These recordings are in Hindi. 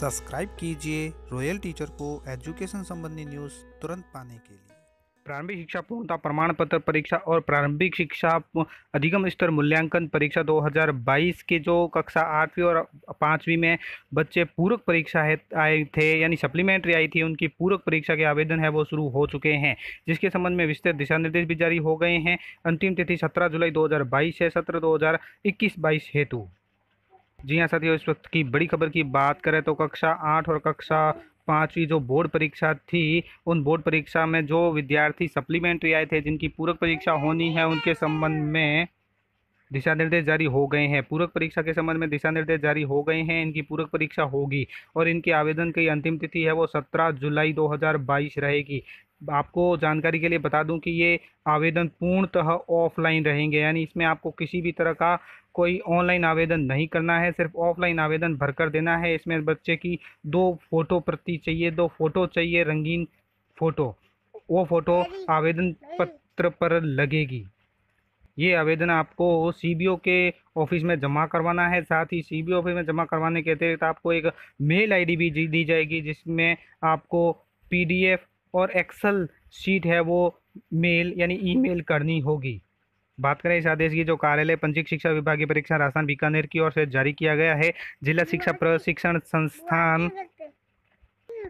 सब्सक्राइब कीजिए रॉयल टीचर को एजुकेशन संबंधी न्यूज़ तुरंत पाने के लिए प्रारंभिक शिक्षा पूर्णता प्रमाण पत्र परीक्षा और प्रारंभिक शिक्षा अधिगम स्तर मूल्यांकन परीक्षा 2022 के जो कक्षा आठवीं और पाँचवीं में बच्चे पूरक परीक्षा है आए थे यानी सप्लीमेंट्री आई थी उनकी पूरक परीक्षा के आवेदन है वो शुरू हो चुके हैं जिसके संबंध में विस्तृत दिशा निर्देश भी जारी हो गए हैं अंतिम तिथि सत्रह जुलाई दो है सत्र दो हज़ार हेतु जी हाँ साथियों इस वक्त की बड़ी खबर की बात करें तो कक्षा आठ और कक्षा पाँचवीं जो बोर्ड परीक्षा थी उन बोर्ड परीक्षा में जो विद्यार्थी सप्लीमेंट्री आए थे जिनकी पूरक परीक्षा होनी है उनके संबंध में दिशा निर्देश जारी हो गए हैं पूरक परीक्षा के संबंध में दिशा निर्देश जारी हो गए हैं इनकी पूरक परीक्षा होगी और इनके आवेदन की अंतिम तिथि है वो 17 जुलाई 2022 रहेगी आपको जानकारी के लिए बता दूं कि ये आवेदन पूर्णतः ऑफलाइन रहेंगे यानी इसमें आपको किसी भी तरह का कोई ऑनलाइन आवेदन नहीं करना है सिर्फ ऑफलाइन आवेदन भरकर देना है इसमें बच्चे की दो फ़ोटो प्रति चाहिए दो फ़ोटो चाहिए रंगीन फ़ोटो वो फ़ोटो आवेदन पत्र पर लगेगी ये आवेदन आपको सी के ऑफिस में जमा करवाना है साथ ही सी ऑफिस में जमा करवाने के अतिरिक्त आपको एक मेल आईडी भी दी जाएगी जिसमें आपको पीडीएफ और एक्सल शीट है वो मेल यानी ईमेल करनी होगी बात करें इस आदेश की जो कार्यालय पंजीक शिक्षा विभाग की परीक्षा राजस्थान बीकानेर की ओर से जारी किया गया है जिला शिक्षा प्रशिक्षण संस्थान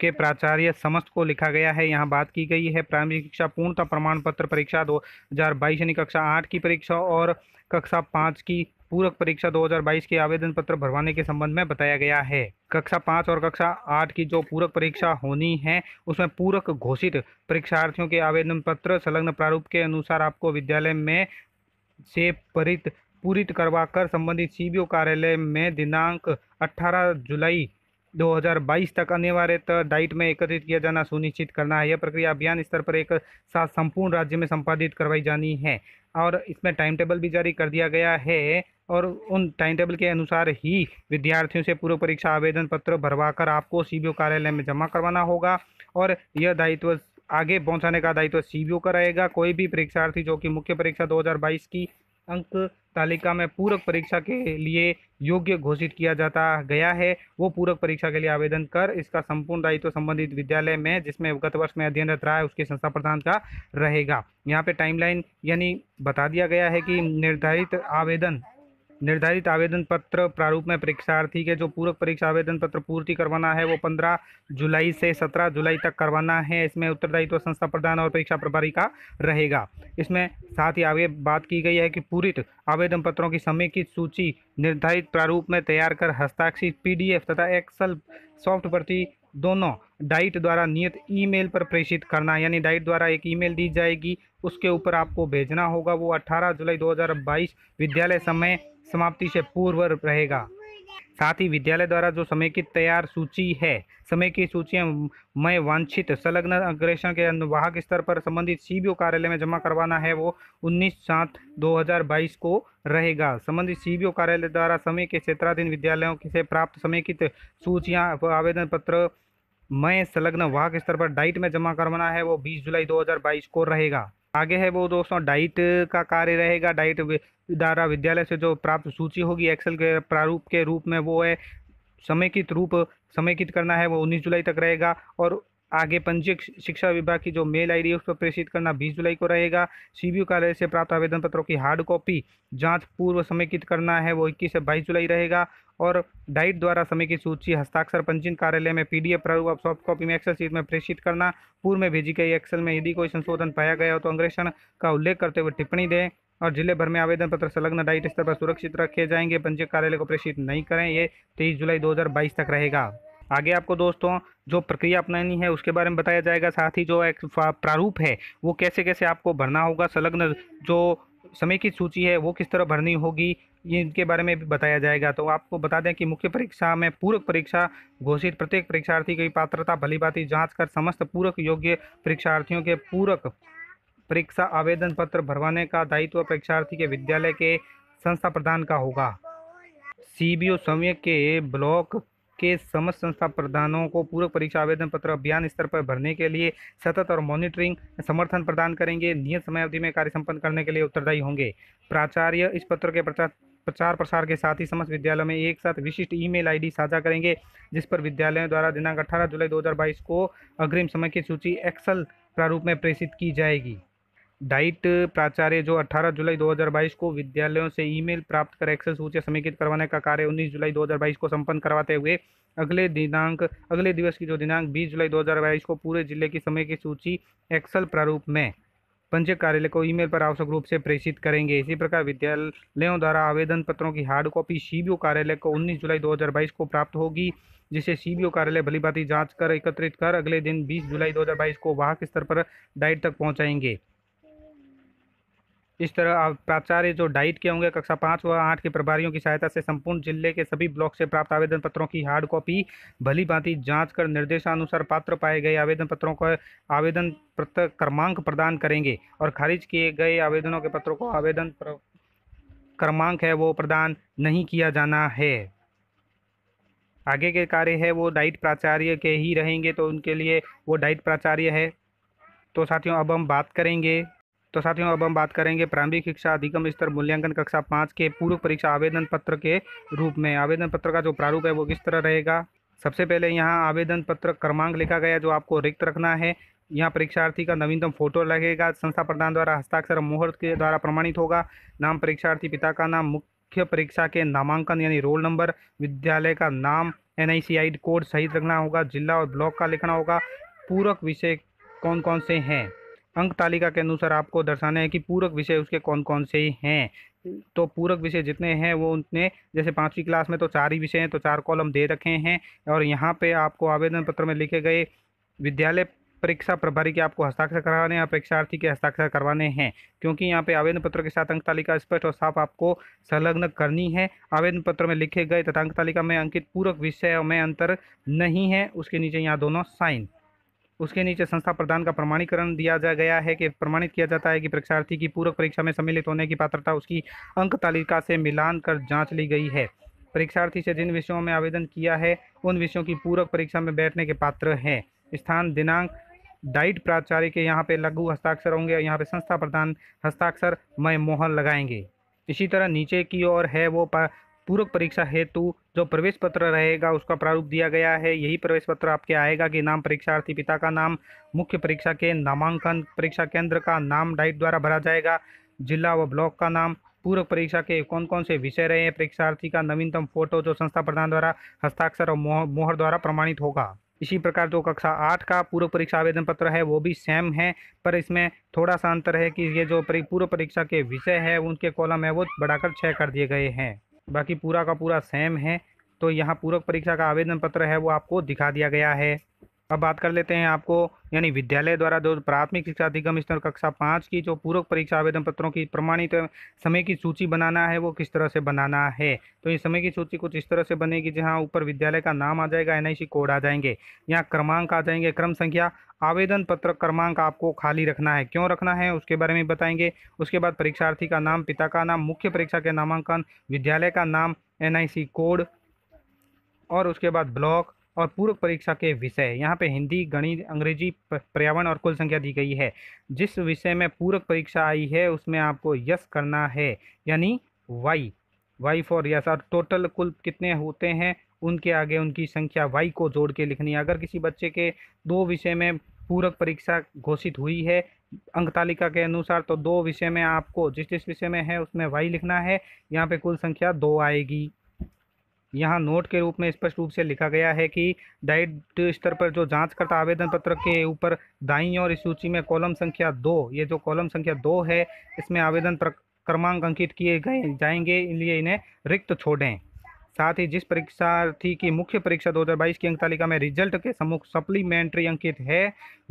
के प्राचार्य समस्त को लिखा गया है यहाँ बात की गई है प्राइमरी शिक्षा पूर्णता प्रमाण पत्र परीक्षा 2022 यानी कक्षा आठ की परीक्षा और कक्षा पाँच की पूरक परीक्षा 2022 के आवेदन पत्र भरवाने के संबंध में बताया गया है कक्षा पांच और कक्षा आठ की जो पूरक परीक्षा होनी है उसमें पूरक घोषित परीक्षार्थियों के आवेदन पत्र संलग्न प्रारूप के अनुसार आपको विद्यालय में से परित पूरित करवाकर संबंधित सी कार्यालय में दिनांक 18 जुलाई 2022 तक अनिवार्यतः डाइट में एकत्रित किया जाना सुनिश्चित करना है यह प्रक्रिया अभियान स्तर पर एक साथ संपूर्ण राज्य में संपादित करवाई जानी है और इसमें टाइम टेबल भी जारी कर दिया गया है और उन टाइम टेबल के अनुसार ही विद्यार्थियों से पूर्व परीक्षा आवेदन पत्र भरवा कर आपको सी कार्यालय में जमा करवाना होगा और यह दायित्व आगे पहुंचाने का दायित्व तो सीबीओ का रहेगा कोई भी परीक्षार्थी जो कि मुख्य परीक्षा 2022 की अंक तालिका में पूरक परीक्षा के लिए योग्य घोषित किया जाता गया है वो पूरक परीक्षा के लिए आवेदन कर इसका संपूर्ण दायित्व तो संबंधित विद्यालय में जिसमें गत वर्ष में अध्ययनरत रहा है उसके संस्था प्रधान का रहेगा यहाँ पे टाइमलाइन यानी बता दिया गया है कि निर्धारित आवेदन निर्धारित आवेदन पत्र प्रारूप में परीक्षार्थी के जो पूरक परीक्षा आवेदन पत्र पूर्ति करवाना है वो पंद्रह जुलाई से सत्रह जुलाई तक करवाना है इसमें उत्तरदायित्व संस्था प्रधान और परीक्षा प्रभारी का रहेगा इसमें साथ ही आगे बात की गई है कि पूरित आवेदन पत्रों की समेकित सूची निर्धारित प्रारूप में तैयार कर हस्ताक्षरित पी तथा एक्सल सॉफ्ट प्रति दोनों डाइट द्वारा नियत ईमेल पर प्रेषित करना यानी डाइट द्वारा एक ईमेल दी जाएगी उसके ऊपर आपको भेजना होगा वो 18 जुलाई 2022 विद्यालय समय समाप्ति से पूर्व रहेगा साथ ही विद्यालय द्वारा जो समेकित तैयार सूची है समय की सूचियाँ में वांछित संलग्न अग्रेषण के अनुवाहक स्तर पर संबंधित सीबीओ कार्यालय में जमा करवाना है वो 19 सात 2022 को रहेगा संबंधित सीबीओ कार्यालय द्वारा समय के क्षेत्राधीन विद्यालयों से प्राप्त समेकित सूचियां आवेदन पत्र मैं संलग्न वाहक स्तर पर डाइट में जमा करवाना है वो 20 जुलाई 2022 को रहेगा आगे है वो दोस्तों डाइट का कार्य रहेगा डाइट द्वारा विद्यालय से जो प्राप्त सूची होगी एक्सेल के प्रारूप के रूप में वो है समेकित रूप समेकित करना है वो 19 जुलाई तक रहेगा और आगे पंजीयक शिक्षा विभाग की जो मेल आईडी है पर प्रेषित करना 20 जुलाई को रहेगा सीबीयू कार्यालय से प्राप्त आवेदन पत्रों की हार्ड कॉपी जांच पूर्व समेकित करना है वो इक्कीस से बाईस जुलाई रहेगा और डाइट द्वारा समय की सूची हस्ताक्षर पंजीयन कार्यालय में पीडीएफ डी और सॉफ्ट कॉपी में एक्सल शीट में प्रेषित करना पूर्व में भेजी गई एक्सल में यदि कोई संशोधन पाया गया हो तो अंग्रेषण का उल्लेख करते हुए टिप्पणी दें और जिले भर में आवेदन पत्र संलग्न डाइट स्तर पर सुरक्षित रखे जाएंगे पंजीयक कार्यालय को प्रेषित नहीं करें ये तेईस जुलाई दो तक रहेगा आगे आपको दोस्तों जो प्रक्रिया अपनानी है उसके बारे में बताया जाएगा साथ ही जो एक प्रारूप है वो कैसे कैसे आपको भरना होगा संलग्न जो समय की सूची है वो किस तरह भरनी होगी इनके बारे में भी बताया जाएगा तो आपको बता दें कि मुख्य परीक्षा में पूरक परीक्षा घोषित प्रत्येक परीक्षार्थी की पात्रता भलीभांति जांच कर समस्त पूरक योग्य परीक्षार्थियों के पूरक परीक्षा आवेदन पत्र भरवाने का दायित्व परीक्षार्थी के विद्यालय के संस्था प्रधान का होगा सी बी के ब्लॉक के समस्त संस्था प्रधानों को पूरक परीक्षा आवेदन पत्र अभियान स्तर पर भरने के लिए सतत और मॉनिटरिंग समर्थन प्रदान करेंगे नियत समय अवधि में कार्य संपन्न करने के लिए उत्तरदायी होंगे प्राचार्य इस पत्र के प्रचार प्रचार प्रसार के साथ ही समस्त विद्यालयों में एक साथ विशिष्ट ईमेल आईडी साझा करेंगे जिस पर विद्यालयों द्वारा दिनांक 18 जुलाई 2022 को अग्रिम समय की सूची एक्सल प्रारूप में प्रेषित की जाएगी डाइट प्राचार्य जो 18 जुलाई 2022 को विद्यालयों से ईमेल प्राप्त कर एक्सेस सूची समेकित करवाने का कार्य 19 जुलाई 2022 को संपन्न करवाते हुए अगले दिनांक अगले दिवस की जो दिनांक 20 जुलाई 2022 को पूरे जिले की समय की सूची एक्सेल प्रारूप में पंचक कार्यालय को ईमेल पर आवश्यक रूप से प्रेषित करेंगे इसी प्रकार विद्यालयों द्वारा आवेदन पत्रों की हार्ड कॉपी सी कार्यालय को उन्नीस जुलाई दो को प्राप्त होगी जिसे ओ कार्यालय भलीभांति जांच कर एकत्रित कर अगले दिन 20 जुलाई 2022 को वाहक स्तर पर डाइट तक पहुंचाएंगे इस तरह प्राचार्य जो डाइट के होंगे कक्षा पाँच व आठ के प्रभारियों की सहायता से संपूर्ण जिले के सभी ब्लॉक से प्राप्त आवेदन पत्रों की हार्ड कॉपी भली भांति जाँच कर निर्देशानुसार पात्र पाए गए आवेदन पत्रों का आवेदन पत्र क्रमांक प्रदान करेंगे और खारिज किए गए आवेदनों के पत्रों को आवेदन क्रमांक है वो प्रदान नहीं किया जाना है आगे के कार्य है वो डाइट प्राचार्य के ही रहेंगे तो उनके लिए वो डाइट प्राचार्य है तो साथियों अब हम बात करेंगे तो साथियों अब हम बात करेंगे प्रारंभिक शिक्षा अधिगम स्तर मूल्यांकन कक्षा पाँच के पूर्व परीक्षा आवेदन पत्र के रूप में आवेदन पत्र का जो प्रारूप है वो किस तरह रहेगा सबसे पहले यहाँ आवेदन पत्र क्रमांक लिखा गया जो आपको रिक्त रखना है यहाँ परीक्षार्थी का नवीनतम फोटो लगेगा संस्था प्रधान द्वारा हस्ताक्षर मोहर के द्वारा प्रमाणित होगा नाम परीक्षार्थी पिता का नाम मुख्य परीक्षा के नामांकन यानी रोल नंबर विद्यालय का नाम एन कोड सहित रखना होगा जिला और ब्लॉक का लिखना होगा पूरक विषय कौन कौन से हैं अंक तालिका के अनुसार आपको दर्शाने हैं कि पूरक विषय उसके कौन कौन से हैं तो पूरक विषय जितने हैं वो उतने जैसे पाँचवीं क्लास में तो चार ही विषय हैं तो चार कॉलम दे रखे हैं और यहाँ पे आपको आवेदन पत्र में लिखे गए विद्यालय परीक्षा प्रभारी के आपको हस्ताक्षर करवाने हैं परीक्षार्थी के हस्ताक्षर करवाने हैं क्योंकि यहाँ पे आवेदन पत्र के साथ अंक तालिका स्पष्ट और साफ आपको संलग्न करनी है आवेदन पत्र में लिखे गए तथा अंक तालिका में अंकित पूरक विषय में अंतर नहीं है उसके नीचे यहाँ दोनों साइन उसके नीचे संस्था प्रदान का प्रमाणीकरण दिया जा गया है कि प्रमाणित किया जाता है कि परीक्षार्थी की पूरक परीक्षा में सम्मिलित होने की पात्रता उसकी अंक तालिका से मिलान कर जाँच ली गई है परीक्षार्थी से जिन विषयों में आवेदन किया है उन विषयों की पूरक परीक्षा में बैठने के पात्र हैं स्थान दिनांक डाइट प्राचार्य के यहाँ पे लघु हस्ताक्षर होंगे और यहाँ पे संस्था प्रधान हस्ताक्षर मय मोहर लगाएंगे इसी तरह नीचे की ओर है वो पूरक परीक्षा हेतु जो प्रवेश पत्र रहेगा उसका प्रारूप दिया गया है यही प्रवेश पत्र आपके आएगा कि नाम परीक्षार्थी पिता का नाम मुख्य परीक्षा के नामांकन परीक्षा केंद्र का नाम डाइट द्वारा भरा जाएगा जिला व ब्लॉक का नाम पूरक परीक्षा के कौन कौन से विषय रहे हैं परीक्षार्थी का नवीनतम फोटो जो संस्था प्रधान द्वारा हस्ताक्षर और मोहर द्वारा प्रमाणित होगा इसी प्रकार जो कक्षा आठ का पूर्व परीक्षा आवेदन पत्र है वो भी सेम है पर इसमें थोड़ा सा अंतर है कि ये जो पूर्व परीक्षा के विषय है उनके कॉलम है वो बढ़ाकर छः कर दिए गए हैं बाकी पूरा का पूरा सेम है तो यहाँ पूरक परीक्षा का आवेदन पत्र है वो आपको दिखा दिया गया है अब बात कर लेते हैं आपको यानी विद्यालय द्वारा दो प्राथमिक शिक्षा अधिगम स्तर कक्षा पाँच की जो पूर्व परीक्षा आवेदन पत्रों की प्रमाणित समय की सूची बनाना है वो किस तरह से बनाना है तो ये समय की सूची कुछ इस तरह से बनेगी जहाँ ऊपर विद्यालय का नाम आ जाएगा एनआईसी कोड आ जाएंगे यहाँ क्रमांक आ जाएंगे क्रम संख्या आवेदन पत्र क्रमांक आपको खाली रखना है क्यों रखना है उसके बारे में बताएंगे उसके बाद परीक्षार्थी का नाम पिता का नाम मुख्य परीक्षा के नामांकन विद्यालय का नाम एन कोड और उसके बाद ब्लॉक और पूर्व परीक्षा के विषय यहाँ पे हिंदी गणित अंग्रेजी पर्यावरण और कुल संख्या दी गई है जिस विषय में पूरक परीक्षा आई है उसमें आपको यस करना है यानी वाई वाई फॉर यस और टोटल कुल कितने होते हैं उनके आगे उनकी संख्या वाई को जोड़ के लिखनी है अगर किसी बच्चे के दो विषय में पूरक परीक्षा घोषित हुई है अंक तालिका के अनुसार तो दो विषय में आपको जिस जिस विषय में है उसमें वाई लिखना है यहाँ पे कुल संख्या दो आएगी यहाँ नोट के रूप में स्पष्ट रूप से लिखा गया है कि डाइट स्तर पर जो जांचकर्ता आवेदन पत्र के ऊपर दाई और इस सूची में कॉलम संख्या दो ये जो कॉलम संख्या दो है इसमें आवेदन क्रमांक अंकित किए गए जाएंगे इसलिए इन्हें रिक्त छोड़ें साथ ही जिस परीक्षार्थी की मुख्य परीक्षा 2022 की अंक तालिका में रिजल्ट के सम्मुख सप्लीमेंट्री अंकित है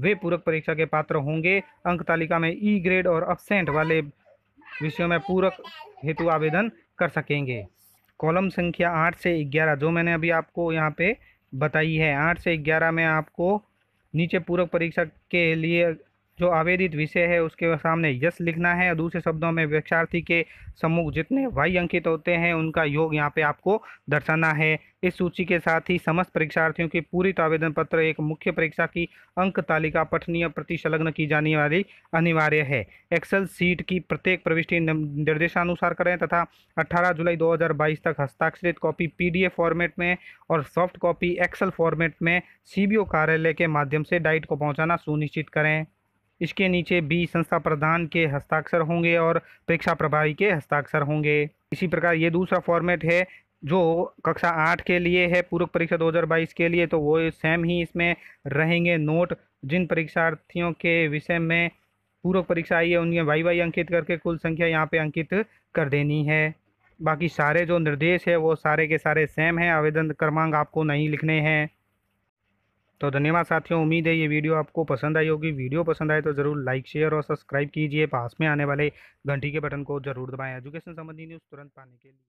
वे पूरक परीक्षा के पात्र होंगे अंक तालिका में ई ग्रेड और अपसेंट वाले विषयों में पूरक हेतु आवेदन कर सकेंगे कॉलम संख्या आठ से ग्यारह जो मैंने अभी आपको यहाँ पे बताई है आठ से ग्यारह में आपको नीचे पूरक परीक्षा के लिए जो आवेदित विषय है उसके सामने यस लिखना है दूसरे शब्दों में परीक्षार्थी के सम्मुख जितने वाई अंकित होते हैं उनका योग यहाँ पे आपको दर्शाना है इस सूची के साथ ही समस्त परीक्षार्थियों की पूरी आवेदन पत्र एक मुख्य परीक्षा की अंक तालिका पठनीय प्रति संलग्न की जाने वाली अनिवार्य है एक्सेल सीट की प्रत्येक प्रविष्टि निर्देशानुसार करें तथा 18 जुलाई 2022 तक हस्ताक्षरित कॉपी पीडीएफ फॉर्मेट में और सॉफ्ट कॉपी एक्सेल फॉर्मेट में सीबीओ कार्यालय के माध्यम से डाइट को पहुँचाना सुनिश्चित करें इसके नीचे बी संस्था प्रधान के हस्ताक्षर होंगे और परीक्षा प्रभारी के हस्ताक्षर होंगे इसी प्रकार ये दूसरा फॉर्मेट है जो कक्षा आठ के लिए है पूर्व परीक्षा दो के लिए तो वो सेम ही इसमें रहेंगे नोट जिन परीक्षार्थियों के विषय में पूर्व परीक्षा आई है उनके वाई वाई अंकित करके कुल संख्या यहाँ पे अंकित कर देनी है बाकी सारे जो निर्देश है वो सारे के सारे सेम हैं आवेदन क्रमांक आपको नहीं लिखने हैं तो धन्यवाद साथियों उम्मीद है ये वीडियो आपको पसंद आई होगी वीडियो पसंद आए तो ज़रूर लाइक शेयर और सब्सक्राइब कीजिए पास में आने वाले घंटी के बटन को जरूर दबाएं एजुकेशन संबंधी न्यूज़ तुरंत पाने के लिए